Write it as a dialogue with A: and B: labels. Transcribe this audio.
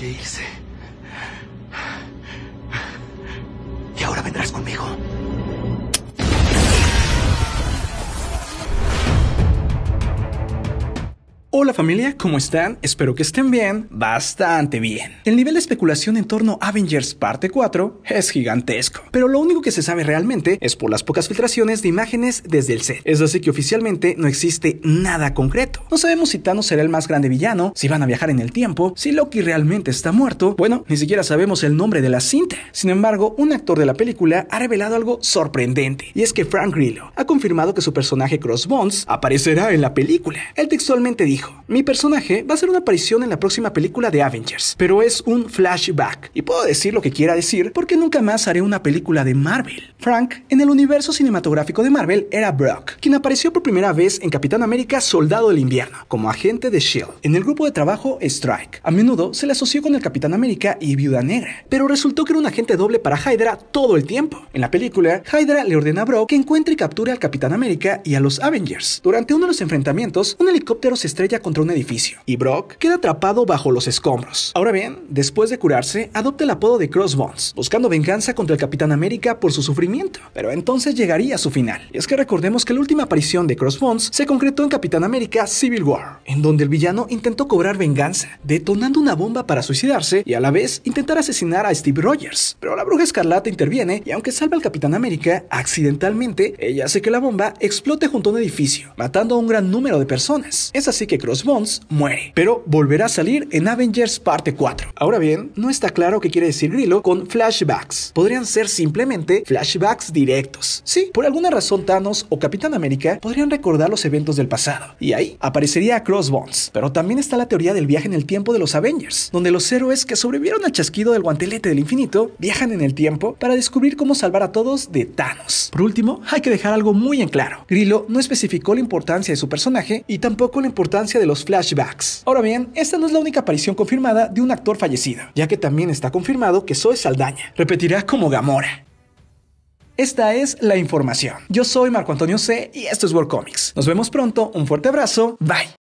A: que irse. Y ahora vendrás conmigo. Hola familia, ¿cómo están? Espero que estén bien, bastante bien. El nivel de especulación en torno a Avengers parte 4 es gigantesco, pero lo único que se sabe realmente es por las pocas filtraciones de imágenes desde el set. Es así que oficialmente no existe nada concreto. No sabemos si Thanos será el más grande villano, si van a viajar en el tiempo, si Loki realmente está muerto, bueno, ni siquiera sabemos el nombre de la cinta. Sin embargo, un actor de la película ha revelado algo sorprendente, y es que Frank Grillo ha confirmado que su personaje Crossbones aparecerá en la película. Él textualmente dijo, mi personaje va a hacer una aparición en la próxima película de Avengers, pero es un flashback. Y puedo decir lo que quiera decir porque nunca más haré una película de Marvel. Frank, en el universo cinematográfico de Marvel, era Brock, quien apareció por primera vez en Capitán América Soldado del Invierno, como agente de SHIELD, en el grupo de trabajo Strike. A menudo se le asoció con el Capitán América y Viuda Negra, pero resultó que era un agente doble para Hydra todo el tiempo. En la película, Hydra le ordena a Brock que encuentre y capture al Capitán América y a los Avengers. Durante uno de los enfrentamientos, un helicóptero se estrella contra un edificio y Brock queda atrapado bajo los escombros. Ahora bien, después de curarse, adopta el apodo de Crossbones, buscando venganza contra el Capitán América por su sufrimiento, pero entonces llegaría a su final. Y es que recordemos que la última aparición de Crossbones se concretó en Capitán América Civil War, en donde el villano intentó cobrar venganza, detonando una bomba para suicidarse y a la vez intentar asesinar a Steve Rogers. Pero la bruja escarlata interviene y aunque salva al Capitán América, accidentalmente, ella hace que la bomba explote junto a un edificio, matando a un gran número de personas. Es así que Crossbones Bonds, muere, pero volverá a salir en Avengers parte 4. Ahora bien, no está claro qué quiere decir Grillo con flashbacks. Podrían ser simplemente flashbacks directos. Sí, por alguna razón Thanos o Capitán América podrían recordar los eventos del pasado, y ahí aparecería Crossbones. Pero también está la teoría del viaje en el tiempo de los Avengers, donde los héroes que sobrevivieron al chasquido del guantelete del infinito viajan en el tiempo para descubrir cómo salvar a todos de Thanos. Por último, hay que dejar algo muy en claro. Grillo no especificó la importancia de su personaje y tampoco la importancia de los flashbacks. Ahora bien, esta no es la única aparición confirmada de un actor fallecido, ya que también está confirmado que Soy Saldaña repetirá como Gamora. Esta es la información. Yo soy Marco Antonio C y esto es World Comics. Nos vemos pronto, un fuerte abrazo, bye.